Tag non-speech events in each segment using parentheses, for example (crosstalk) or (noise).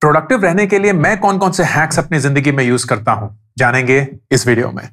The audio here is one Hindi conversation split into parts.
प्रोडक्टिव रहने के लिए मैं कौन कौन से हैक्स अपनी जिंदगी में यूज करता हूं जानेंगे इस वीडियो में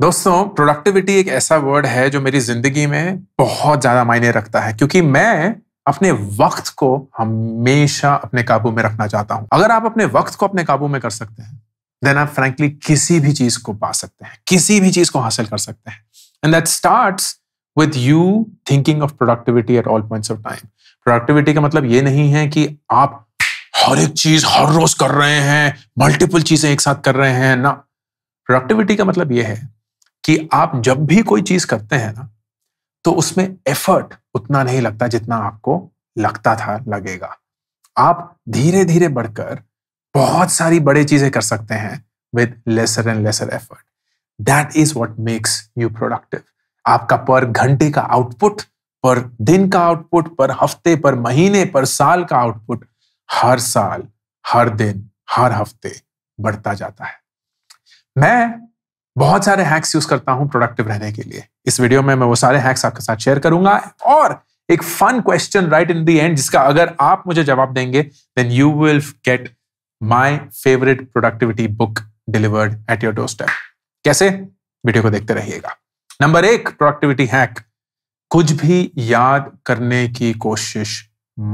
दोस्तों प्रोडक्टिविटी एक ऐसा वर्ड है जो मेरी जिंदगी में बहुत ज्यादा मायने रखता है क्योंकि मैं अपने वक्त को हमेशा अपने काबू में रखना चाहता हूं अगर आप अपने वक्त को अपने काबू में कर सकते हैं देन आप फ्रेंकली किसी भी चीज को पा सकते हैं किसी भी चीज को हासिल कर सकते हैं And that starts with you thinking of productivity at all points of time productivity का मतलब ये नहीं है कि आप हर एक चीज हर रोज कर रहे हैं मल्टीपल चीजें एक साथ कर रहे हैं ना प्रोडक्टिविटी का मतलब यह है कि आप जब भी कोई चीज करते हैं ना तो उसमें एफर्ट उतना नहीं लगता जितना आपको लगता था लगेगा आप धीरे धीरे बढ़कर बहुत सारी बड़े चीजें कर सकते हैं with lesser and lesser effort that is what makes you productive आपका पर घंटे का आउटपुट पर दिन का आउटपुट पर हफ्ते पर महीने पर साल का आउटपुट हर साल हर दिन हर हफ्ते बढ़ता जाता है मैं बहुत सारे हैक्स यूज करता हूं प्रोडक्टिव रहने के लिए इस वीडियो में मैं वो सारे हैक्स आपके साथ शेयर करूंगा और एक fun question right in the end जिसका अगर आप मुझे जवाब देंगे then you will get my favourite productivity book delivered at your doorstep कैसे वीडियो को देखते रहिएगा नंबर एक प्रोडक्टिविटी हैक कुछ भी याद करने की कोशिश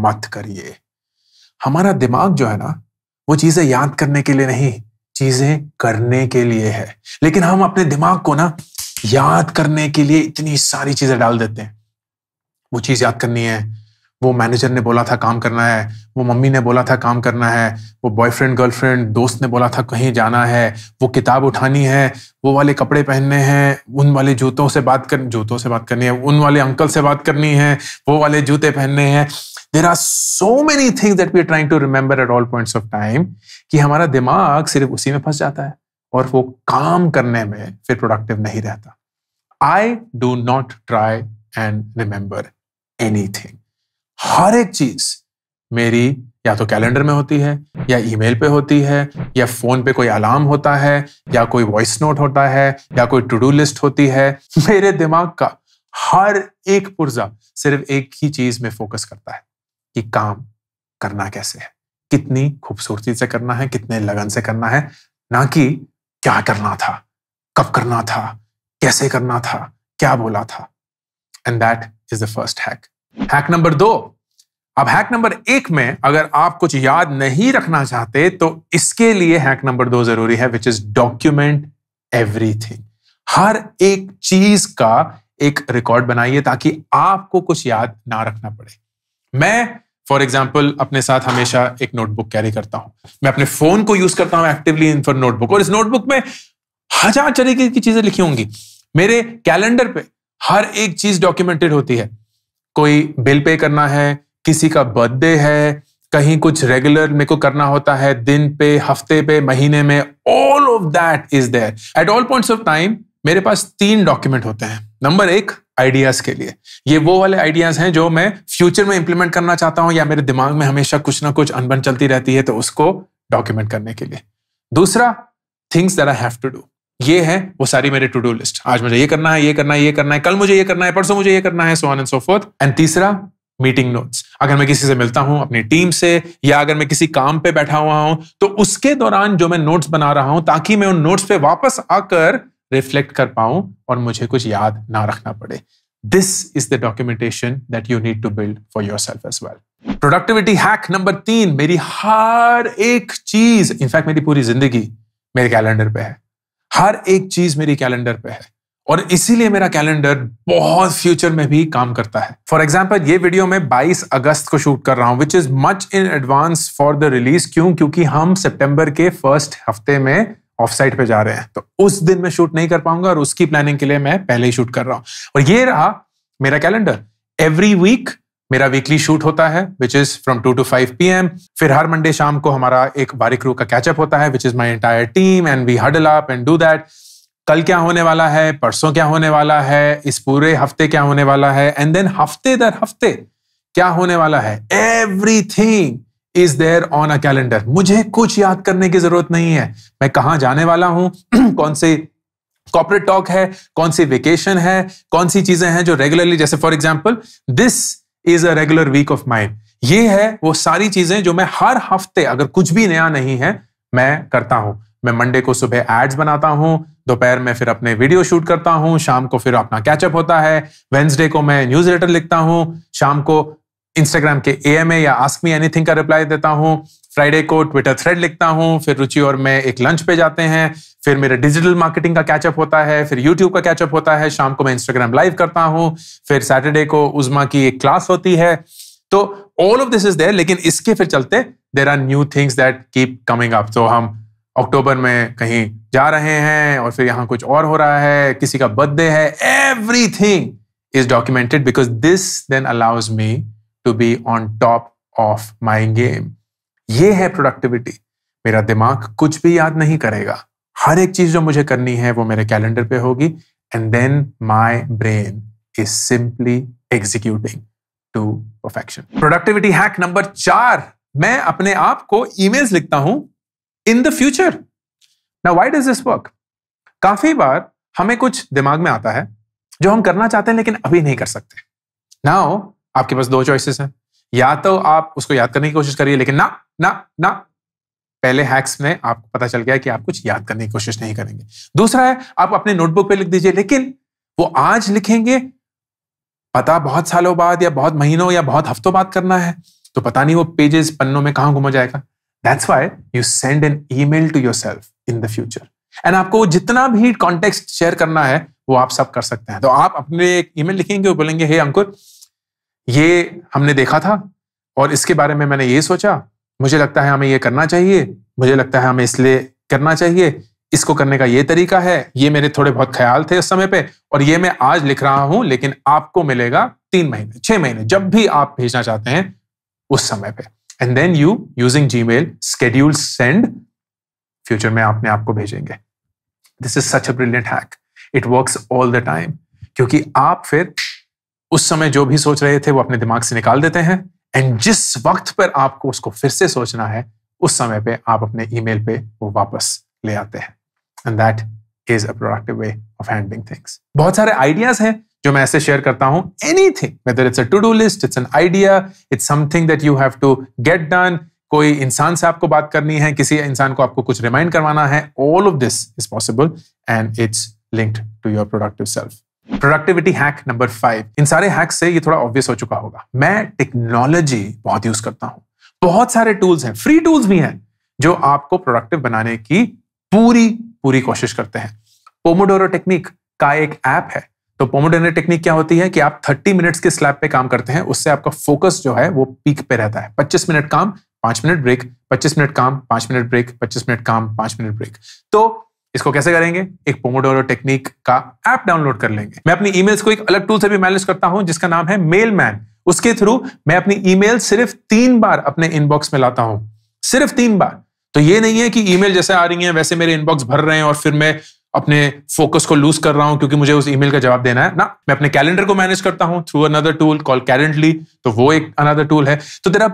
मत करिए हमारा दिमाग जो है ना वो चीजें याद करने के लिए नहीं चीजें करने के लिए है लेकिन हम अपने दिमाग को ना याद करने के लिए इतनी सारी चीजें डाल देते हैं वो चीज याद करनी है वो मैनेजर ने बोला था काम करना है वो मम्मी ने बोला था काम करना है वो बॉयफ्रेंड गर्लफ्रेंड दोस्त ने बोला था कहीं जाना है वो किताब उठानी है वो वाले कपड़े पहनने हैं उन वाले जूतों से बात कर जूतों से बात करनी है उन वाले अंकल से बात करनी है वो वाले जूते पहनने हैं there are so many things that we trying to remember at all points of time कि हमारा दिमाग सिर्फ उसी में फंस जाता है और वो काम करने में फिर प्रोडक्टिव नहीं रहता I do not try and remember anything हर एक चीज मेरी या तो कैलेंडर में होती है या ईमेल पे होती है या फोन पे कोई अलार्म होता है या कोई वॉइस नोट होता है या कोई टू डू लिस्ट होती है मेरे दिमाग का हर एक पुर्जा सिर्फ एक ही चीज में फोकस करता है कि काम करना कैसे है कितनी खूबसूरती से करना है कितने लगन से करना है ना कि क्या करना था कब करना था कैसे करना था क्या बोला था and that is the first hack hack number दो अब हैक नंबर एक में अगर आप कुछ याद नहीं रखना चाहते तो इसके लिए हैक नंबर दो जरूरी है विच इज डॉक्यूमेंट एवरीथिंग हर एक चीज का एक रिकॉर्ड बनाइए ताकि आपको कुछ याद ना रखना पड़े मैं फॉर एग्जाम्पल अपने साथ हमेशा एक नोटबुक कैरी करता हूं मैं अपने फोन को यूज करता हूं एक्टिवली इन फॉर नोटबुक और इस नोटबुक में हजार तरीके की चीजें लिखी होंगी मेरे कैलेंडर पे हर एक चीज डॉक्यूमेंटेड होती है कोई बिल पे करना है किसी का बर्थडे है कहीं कुछ रेगुलर मेरे को करना होता है दिन पे हफ्ते पे महीने में all of that is there at all points of time मेरे पास तीन डॉक्यूमेंट होते हैं नंबर एक आइडियाज के लिए ये वो वाले आइडियाज हैं जो मैं फ्यूचर में इंप्लीमेंट करना चाहता हूं या मेरे दिमाग में हमेशा कुछ ना कुछ अनबन चलती रहती है तो उसको डॉक्यूमेंट करने के लिए दूसरा things that I have to do ये है वो सारी मेरे टू डू लिस्ट आज मुझे ये करना है ये करना है ये करना है कल मुझे ये करना है परसों मुझे ये करना है so on and so forth and तीसरा मीटिंग नोट्स अगर मैं किसी से मिलता हूं अपनी टीम से या अगर मैं किसी काम पे बैठा हुआ हूं तो उसके दौरान जो मैं नोट्स बना रहा हूं ताकि मैं उन नोट्स पे वापस आकर रिफ्लेक्ट कर पाऊं और मुझे कुछ याद ना रखना पड़े this is the documentation that you need to build for yourself as well productivity hack number तीन मेरी हर एक चीज इनफैक्ट मेरी पूरी जिंदगी मेरे कैलेंडर पे है हर एक चीज मेरी कैलेंडर पे है और इसीलिए मेरा कैलेंडर बहुत फ्यूचर में भी काम करता है फॉर एग्जाम्पल ये वीडियो मैं 22 अगस्त को शूट कर रहा हूँ which is much in advance for the release क्यों क्योंकि हम सितंबर के फर्स्ट हफ्ते में ऑफ साइट पे जा रहे हैं तो उस दिन मैं शूट नहीं कर पाऊंगा और उसकी प्लानिंग के लिए मैं पहले ही शूट कर रहा हूँ और ये रहा मेरा कैलेंडर एवरी वीक मेरा वीकली शूट होता है which is from two to five P M फिर हर मंडे शाम को हमारा एक बारिक रू का कैचअप होता है which is my entire team and we huddle up and do that कल क्या होने वाला है परसों क्या होने वाला है इस पूरे हफ्ते क्या होने वाला है एंड देन हफ्ते दर हफ्ते क्या होने वाला है everything is there on a calendar मुझे कुछ याद करने की जरूरत नहीं है मैं कहाँ जाने वाला हूँ (clears throat) कौन से कॉपरेट टॉक है कौन सी वेकेशन है कौन सी चीजें हैं जो रेगुलरली जैसे for example this is a regular week of mind ये है वो सारी चीजें जो मैं हर हफ्ते अगर कुछ भी नया नहीं है मैं करता हूं मैं मंडे को सुबह एड्स बनाता हूं दोपहर में फिर अपने वीडियो शूट करता हूं शाम को फिर अपना कैचअप होता है वेंसडे को मैं न्यूज लेटर लिखता हूं शाम को इंस्टाग्राम के ए एम ए या आस्क मी एनीथिंग का रिप्लाई देता हूँ फ्राइडे को ट्विटर थ्रेड लिखता हूँ फिर रुचि और मैं एक लंच पे जाते हैं फिर मेरा डिजिटल मार्केटिंग का कैचअप होता है फिर यूट्यूब का कैचअप होता है शाम को मैं इंस्टाग्राम लाइव करता हूँ फिर सैटरडे को उजमा की एक क्लास होती है तो all of this is there लेकिन इसके फिर चलते there are new things that keep coming up तो हम अक्टूबर में कहीं जा रहे हैं और फिर यहाँ कुछ और हो रहा है किसी का बर्थडे है everything is documented because this then allows me to be on top of my game ये है प्रोडक्टिविटी मेरा दिमाग कुछ भी याद नहीं करेगा हर एक चीज जो मुझे करनी है वो मेरे कैलेंडर पे होगी and then my brain is simply executing to perfection productivity hack number चार मैं अपने आप को ईमेल्स लिखता हूं इन द फ्यूचर ना वाइट डज दिस वर्क काफी बार हमें कुछ दिमाग में आता है जो हम करना चाहते हैं लेकिन अभी नहीं कर सकते नाउ आपके पास दो चॉइसेस हैं या तो आप उसको याद करने की कोशिश करिए लेकिन ना ना ना पहले हैक्स में आपको पता चल गया कि आप कुछ याद करने की कोशिश नहीं करेंगे दूसरा है आप अपने नोटबुक पे लिख दीजिए लेकिन वो आज लिखेंगे पता बहुत सालों बाद या बहुत महीनों या बहुत हफ्तों बाद करना है तो पता नहीं वो पेजेस पन्नों में कहां घुमा जाएगा that's why you send an email to yourself in the future and आपको जितना भी कॉन्टेक्स्ट शेयर करना है वो आप सब कर सकते हैं तो आप अपने एक ईमेल लिखेंगे और बोलेंगे हे hey, अंकुर ये हमने देखा था और इसके बारे में मैंने ये सोचा मुझे लगता है हमें ये करना चाहिए मुझे लगता है हमें इसलिए करना चाहिए इसको करने का ये तरीका है ये मेरे थोड़े बहुत ख्याल थे उस समय पे और ये मैं आज लिख रहा हूं लेकिन आपको मिलेगा तीन महीने छह महीने जब भी आप भेजना चाहते हैं उस समय पे and then you using Gmail schedule send future में आपने आपको भेजेंगे this is such a brilliant hack it work all the time क्योंकि आप फिर उस समय जो भी सोच रहे थे वो अपने दिमाग से निकाल देते हैं एंड जिस वक्त पर आपको उसको फिर से सोचना है उस समय पे आप अपने ईमेल पे वो वापस ले आते हैं and that is a productive way of handling things बहुत सारे आइडियाज हैं जो मैं ऐसे शेयर करता हूं anything whether it's a to do list it's an idea it's something that you have to get done कोई इंसान से आपको बात करनी है किसी इंसान को आपको कुछ रिमाइंड करवाना है all of this is possible and it's linked to your productive self productivity hack number five इन सारे हैक से ये थोड़ा ऑब्वियस हो चुका होगा मैं टेक्नोलॉजी बहुत यूज करता हूँ बहुत सारे टूल्स हैं फ्री टूल्स भी हैं जो आपको प्रोडक्टिव बनाने की पूरी पूरी कोशिश करते हैं पोमोडोरो टेक्निक का एक ऐप है तो पोमोडोरो टेक्निक क्या होती है कि आप 30 मिनट्स के स्लैब पे काम करते हैं उससे आपका फोकस जो है वो पीक पे रहता है 25 मिनट काम पांच मिनट ब्रेक 25 मिनट काम पांच मिनट ब्रेक 25 मिनट काम पांच मिनट ब्रेक तो इसको कैसे करेंगे एक पोमोडोरो टेक्निक का ऐप डाउनलोड कर लेंगे मैं अपनी ईमेल्स को एक अलग टूल से भी मैनेज करता हूं जिसका नाम है मेल मैन उसके थ्रू मैं अपनी ईमेल सिर्फ तीन बार अपने इनबॉक्स में लाता हूं सिर्फ तीन बार तो ये नहीं है कि ईमेल जैसे आ रही है वैसे मेरे इनबॉक्स भर रहे हैं और फिर मैं अपने फोकस को लूज कर रहा हूं क्योंकि मुझे उस ईमेल का जवाब देना है ना मैं अपने कैलेंडर को मैनेज करता हूं through another tool call Calendly तो वो एक अनदर टूल है तो there are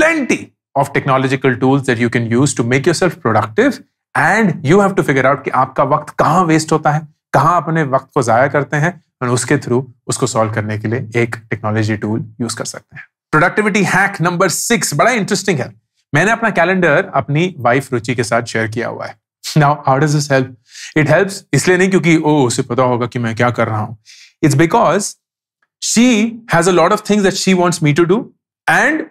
plenty of technological tools that you can use to make yourself productive and you have to figure out कि आपका वक्त कहाँ वेस्ट होता है कहाँ अपने वक्त को ज़ाया करते हैं और उसके थ्रू उसको सॉल्व करने के लिए एक टेक्नोलॉजी टूल यूज कर सकते हैं प्रोडक्टिविटी हैक नंबर सिक्स बड़ा इंटरेस्टिंग है मैंने अपना कैलेंडर अपनी वाइफ रुचि के साथ शेयर किया हुआ है now how does this help it helps इसलिए नहीं क्योंकि ओ उसे पता होगा कि मैं क्या कर रहा हूं it's because she has a lot of things that she wants me to do and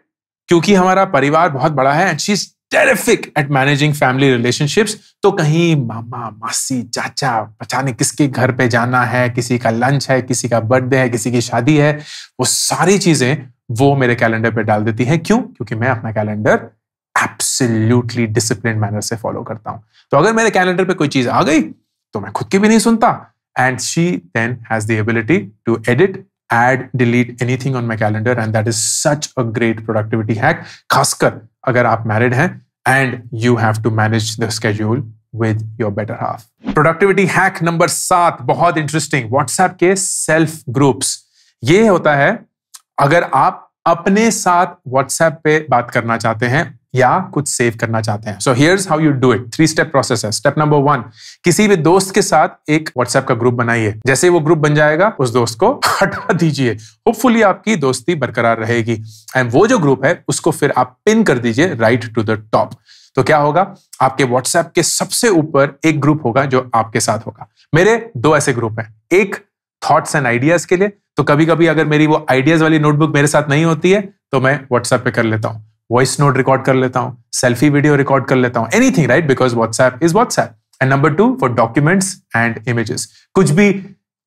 क्योंकि हमारा परिवार बहुत बड़ा है and she is terrific at managing family relationships तो कहीं मामा मासी चाचा पता नहीं किसके घर पे जाना है किसी का लंच है किसी का बर्थडे है किसी की शादी है वो सारी चीजें वो मेरे कैलेंडर पे डाल देती है क्यों क्योंकि मैं अपना कैलेंडर एब्सोल्यूटली डिसिप्लिन मैनर से फॉलो करता हूं तो अगर मेरे कैलेंडर पे कोई चीज आ गई तो मैं खुद की भी नहीं सुनता and she then has the ability to edit add delete anything on my calendar and that is such a great productivity hack खासकर अगर आप मैरिड हैं and you have to manage the schedule with your better half productivity hack number सात बहुत इंटरेस्टिंग व्हाट्सएप के सेल्फ ग्रुप्स ये होता है अगर आप अपने साथ व्हाट्सएप पे बात करना चाहते हैं या कुछ सेव करना चाहते हैं so here's how you do it three step process है स्टेप नंबर वन किसी भी दोस्त के साथ एक व्हाट्सएप का ग्रुप बनाइए जैसे वो ग्रुप बन जाएगा उस दोस्त को (laughs) हटा दीजिए होपफुली आपकी दोस्ती बरकरार रहेगी एंड वो जो ग्रुप है उसको फिर आप पिन कर दीजिए राइट टू द टॉप तो क्या होगा आपके व्हाट्सएप के सबसे ऊपर एक ग्रुप होगा जो आपके साथ होगा मेरे दो ऐसे ग्रुप हैं एक थॉट्स एंड आइडियाज के लिए तो कभी कभी अगर मेरी वो आइडियाज वाली नोटबुक मेरे साथ नहीं होती है तो मैं व्हाट्सएप पे कर लेता हूँ वॉइस नोट रिकॉर्ड कर लेता हूँ सेल्फी वीडियो रिकॉर्ड कर लेता हूँ anything right because WhatsApp is WhatsApp and number two for documents and images कुछ भी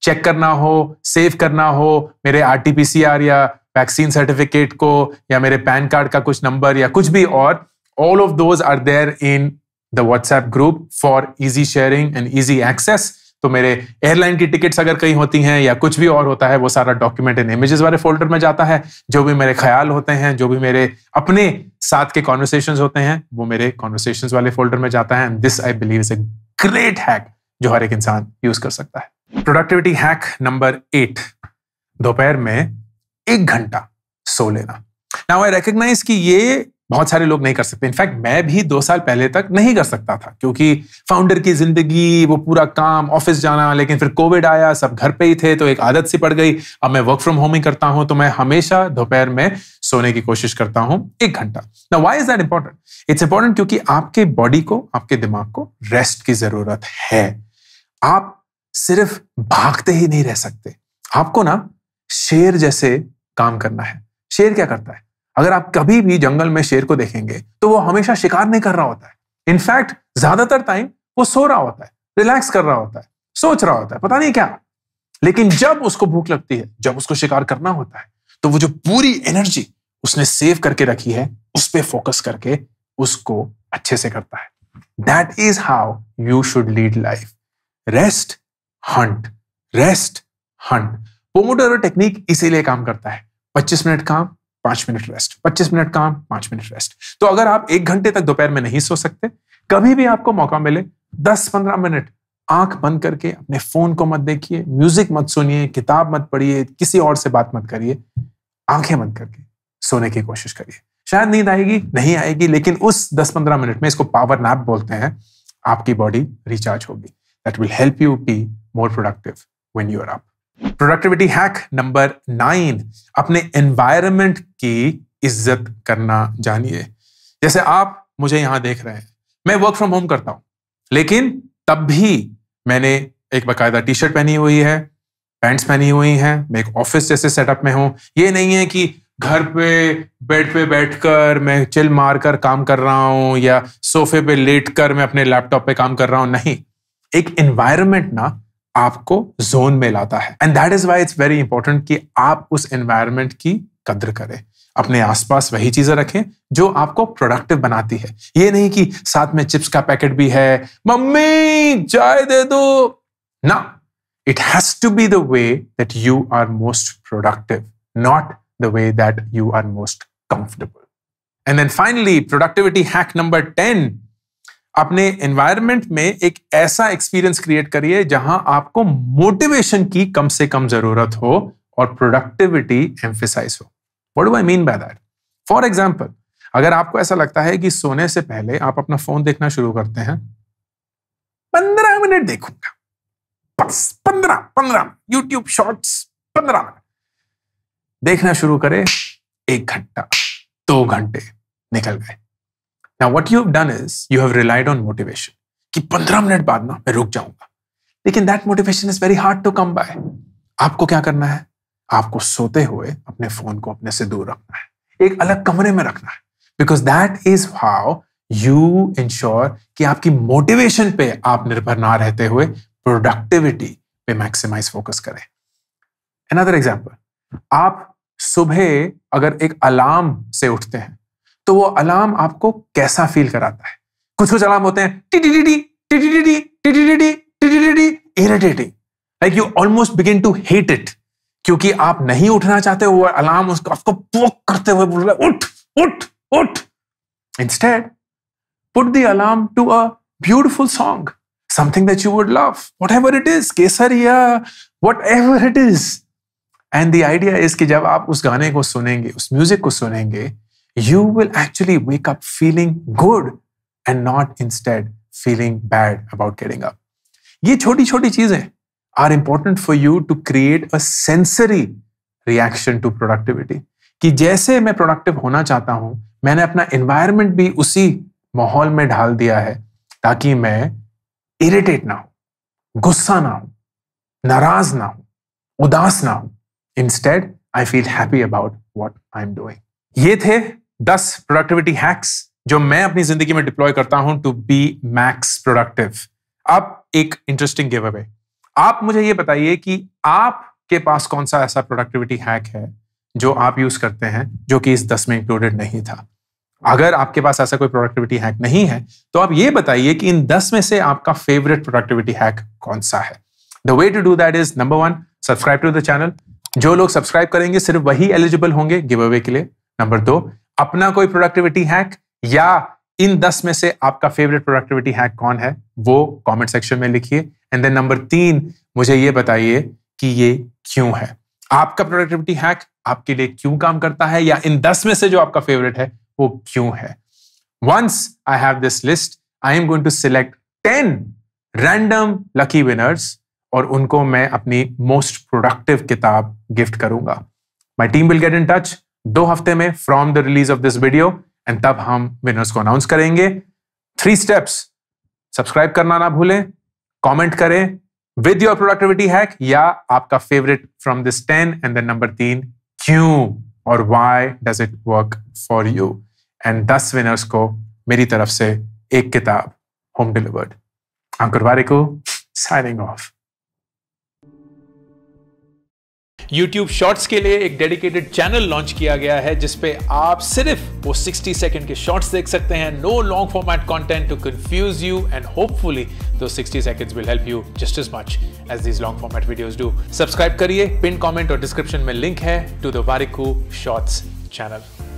चेक करना हो सेव करना हो मेरे R T P C R या वैक्सीन सर्टिफिकेट को या मेरे पैन कार्ड का कुछ नंबर या कुछ भी और all of those are there in the WhatsApp group for easy sharing and easy access तो मेरे एयरलाइन की टिकट्स अगर कहीं होती हैं या कुछ भी और होता है वो सारा डॉक्यूमेंट इन इमेजेस वाले फोल्डर में जाता है जो भी मेरे ख्याल होते हैं जो भी मेरे अपने साथ के कॉन्वर्सेशन होते हैं वो मेरे कॉन्वर्सेशन वाले फोल्डर में जाता है and this I believe is a great hack जो हर एक इंसान यूज कर सकता है प्रोडक्टिविटी हैक नंबर एट दोपहर में एक घंटा सो लेना नाउ आई रिकग्नाइज कि ये बहुत सारे लोग नहीं कर सकते इनफैक्ट मैं भी दो साल पहले तक नहीं कर सकता था क्योंकि फाउंडर की जिंदगी वो पूरा काम ऑफिस जाना लेकिन फिर कोविड आया सब घर पे ही थे तो एक आदत सी पड़ गई अब मैं वर्क फ्रॉम होम ही करता हूं तो मैं हमेशा दोपहर में सोने की कोशिश करता हूं एक घंटा ना why is that important it's important क्योंकि आपके बॉडी को आपके दिमाग को रेस्ट की जरूरत है आप सिर्फ भागते ही नहीं रह सकते आपको ना शेर जैसे काम करना है शेर क्या करता है अगर आप कभी भी जंगल में शेर को देखेंगे तो वो हमेशा शिकार नहीं कर रहा होता है इनफैक्ट ज्यादातर टाइम वो सो रहा होता है रिलैक्स कर रहा होता है सोच रहा होता है पता नहीं क्या लेकिन जब उसको भूख लगती है जब उसको शिकार करना होता है तो वो जो पूरी एनर्जी उसने सेव करके रखी है उस पर फोकस करके उसको अच्छे से करता है that is how you should lead life rest hunt rest hunt pomodoro technique इसीलिए काम करता है 25 मिनट काम पांच मिनट रेस्ट पच्चीस मिनट काम पांच मिनट रेस्ट तो अगर आप एक घंटे तक दोपहर में नहीं सो सकते कभी भी आपको मौका मिले दस पंद्रह मिनट आंख बंद करके अपने फोन को मत देखिए म्यूजिक मत सुनिए किताब मत पढ़िए किसी और से बात मत करिए आंखें बंद करके सोने की कोशिश करिए शायद नींद आएगी नहीं आएगी लेकिन उस दस पंद्रह मिनट में इसको पावर नैप बोलते हैं आपकी बॉडी रिचार्ज होगी that will help you be more productive when you are up productivity hack number nine अपने एनवायरमेंट की इज्जत करना जानिए जैसे आप मुझे यहां देख रहे हैं मैं वर्क फ्रॉम होम करता हूं लेकिन तब भी मैंने एक बाकायदा टी शर्ट पहनी हुई है पैंट्स पहनी हुई हैं मैं एक ऑफिस जैसे सेटअप में हूं ये नहीं है कि घर पे बेड पे बैठकर मैं चिल मार कर काम कर रहा हूं या सोफे पे लेट कर मैं अपने लैपटॉप पे काम कर रहा हूं नहीं एक एनवायरमेंट ना आपको जोन में लाता है and that is why it's very important कि आप उस एनवायरमेंट की कद्र करें अपने आसपास वही चीजें रखें जो आपको प्रोडक्टिव बनाती है ये नहीं कि साथ में चिप्स का पैकेट भी है मम्मी चाय दे दो ना it has to be the way that you are most productive not the way that you are most comfortable and then finally productivity hack number ten अपने एनवायरमेंट में एक ऐसा एक्सपीरियंस क्रिएट करिए जहां आपको मोटिवेशन की कम से कम जरूरत हो और प्रोडक्टिविटी एम्फिसाइज हो what do I mean by that for example अगर आपको ऐसा लगता है कि सोने से पहले आप अपना फोन देखना शुरू करते हैं पंद्रह मिनट देखूंगा बस पंद्रह पंद्रह यूट्यूब शॉर्ट्स पंद्रह मिनट देखना शुरू करे एक घंटा दो घंटे निकल गए Now, what you have done is you have relied on motivation. कि पंद्रह मिनट बाद ना मैं रुक जाऊंगा लेकिन that motivation is very hard to come by आपको क्या करना है आपको सोते हुए अपने फोन को अपने से दूर रखना है एक अलग कमरे में रखना है because that is how you ensure कि आपकी मोटिवेशन पे आप निर्भर ना रहते हुए प्रोडक्टिविटी पे मैक्सिमाइज फोकस करें अनदर एग्जाम्पल आप सुबह अगर एक अलार्म से उठते हैं तो वो अलार्म आपको कैसा फील कराता है कुछ कुछ अलार्म होते हैं टी टी टी टी टी टी टी irritating like you almost begin to hate it क्योंकि आप नहीं उठना चाहते वो अलार्म उसको आपको पोक करते हुए बोल रहा है उठ उठ उठ instead put the alarm to a beautiful song something that you would love whatever it is केसर या whatever it is and the idea is कि जब आप उस गाने को सुनेंगे उस म्यूजिक को सुनेंगे you will actually wake up feeling good and not instead feeling bad about getting up. ये छोटी छोटी चीजें are important for you to create a sensory reaction to productivity कि जैसे मैं प्रोडक्टिव होना चाहता हूं मैंने अपना एनवायरमेंट भी उसी माहौल में ढाल दिया है ताकि मैं इरिटेट ना हो गुस्सा ना हो नाराज ना हो उदास ना हो instead I feel happy about what I am doing ये थे दस प्रोडक्टिविटी हैक्स जो मैं अपनी जिंदगी में डिप्लॉय करता हूं टू बी मैक्स प्रोडक्टिव अब एक इंटरेस्टिंग गिव अवे आप मुझे ये बताइए कि आपके पास कौन सा ऐसा प्रोडक्टिविटी हैक है जो आप यूज करते हैं जो कि इस दस में इंक्लूडेड नहीं था अगर आपके पास ऐसा कोई प्रोडक्टिविटी हैक नहीं है तो आप ये बताइए कि इन दस में से आपका फेवरेट प्रोडक्टिविटी हैक कौन सा है the way to do that is number one subscribe to the channel जो लोग सब्सक्राइब करेंगे सिर्फ वही एलिजिबल होंगे गिव अवे के लिए नंबर दो अपना कोई प्रोडक्टिविटी हैक या इन दस में से आपका फेवरेट प्रोडक्टिविटी हैक कौन है वो कमेंट सेक्शन में लिखिए एंड देन नंबर तीन मुझे ये बताइए कि ये क्यों है आपका प्रोडक्टिविटी हैक आपके लिए क्यों काम करता है या इन दस में से जो आपका फेवरेट है वो क्यों है once I have this list I am going to select ten random lucky winners और उनको मैं अपनी मोस्ट प्रोडक्टिव किताब गिफ्ट करूंगा my team will get in touch दो हफ्ते में from the release of this video एंड तब हम विनर्स को अनाउंस करेंगे थ्री स्टेप्स सब्सक्राइब करना ना भूलें कमेंट करें विद योर प्रोडक्टिविटी हैक या आपका favourite from this ten and then number तीन क्यों और why does it work for you and दस विनर्स को मेरी तरफ से एक किताब होम डिलीवर्ड अंकुर को साइनिंग ऑफ यूट्यूब शॉर्ट्स के लिए एक डेडिकेटेड चैनल लॉन्च किया गया है जिसपे आप सिर्फ वो 60 सेकंड के शॉर्ट्स देख सकते हैं no long format content to confuse you and hopefully those 60 seconds will help you just as much as these long format videos do subscribe करिए पिन कॉमेंट और डिस्क्रिप्शन में लिंक है to the Warikoo shorts channel